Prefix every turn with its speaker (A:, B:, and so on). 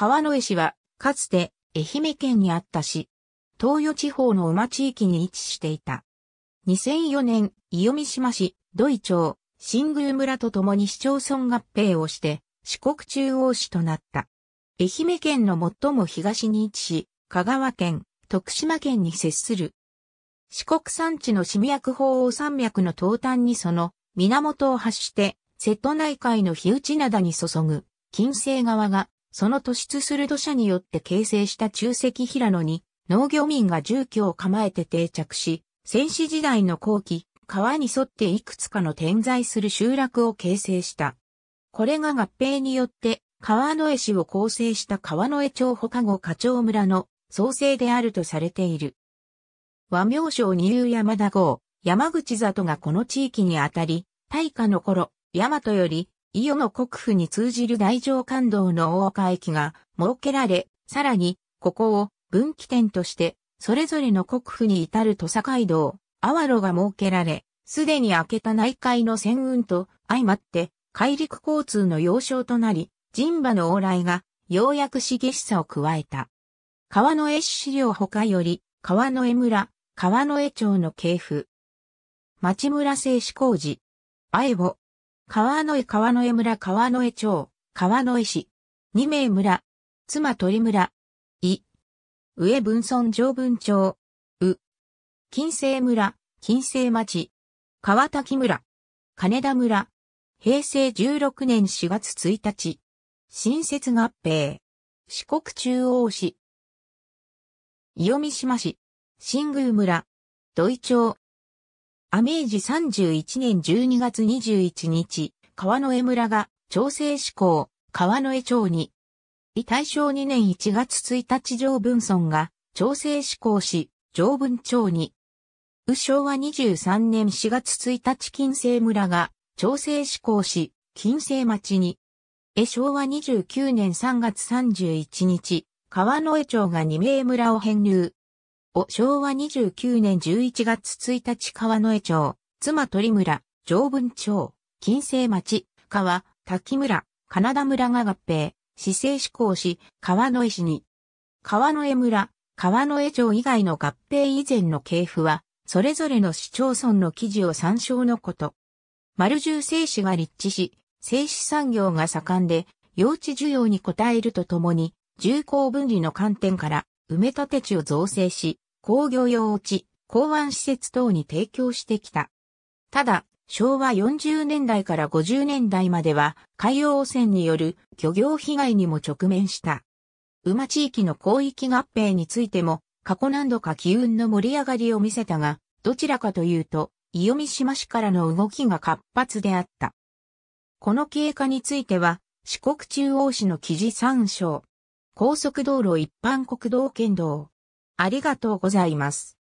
A: 川野江市は、かつて、愛媛県にあった市。東予地方の馬地域に位置していた。2004年、伊予三島市、土井町、新宮村と共に市町村合併をして、四国中央市となった。愛媛県の最も東に位置し、香川県、徳島県に接する。四国山地の市脈法王山脈の東端にその源を発して、瀬戸内海の日内灘に注ぐ、近西側がその突出する土砂によって形成した中石平野に農業民が住居を構えて定着し、戦死時代の後期、川に沿っていくつかの点在する集落を形成した。これが合併によって川野江市を構成した川野江町保加護課長村の創生であるとされている。和名省二遊山田号、山口里がこの地域にあたり、大化の頃、大和より伊予の国府に通じる大乗感道の大岡駅が設けられ、さらに、ここを分岐点として、それぞれの国府に至る土佐街道、阿波路が設けられ、すでに明けた内海の船運と相まって、海陸交通の要衝となり、人馬の往来が、ようやく茂しさを加えた。川の江資料他より、川の江村、川の江町の系譜。町村製紙工事。あえぼ。川野江川野江村川野江町、川野江市。二名村、妻鳥村、い。上文村上文町、
B: う。金星村、金星町。川滝村、金田村。平成16年4月1日。新設合併。四国中央市。伊予三島市。
A: 新宮村。土井町。アメージ31年12月21日、川之江村が、調整志向、川之江町に、大正2年1月1日上文村が、調整志向し、上文町に、右昭和23年4月1日金星村が、調整志向し、金星町に、え昭和29年3月31日、川之江町が2名村を編入。を昭和29年11月1日川之江町、妻鳥村、常文町、金星町、川、滝村、金田村が合併、市政施行し、川之江市に、川之江村、川之江町以外の合併以前の系譜は、それぞれの市町村の記事を参照のこと。丸十製紙が立地し、製紙産業が盛んで、用地需要に応えるとともに、重工分離の観点から、埋め立て地を造成し、工業用地、港湾施設等に提供してきた。ただ、昭和40年代から50年代までは海洋汚染による漁業被害にも直面した。馬地域の広域合併についても過去何度か機運の盛り上がりを見せたが、どちらかというと、伊予島市からの動きが活発であった。この経過については、四国中央市の記事参照。高速道路一般国道県道。ありがとうございま
B: す。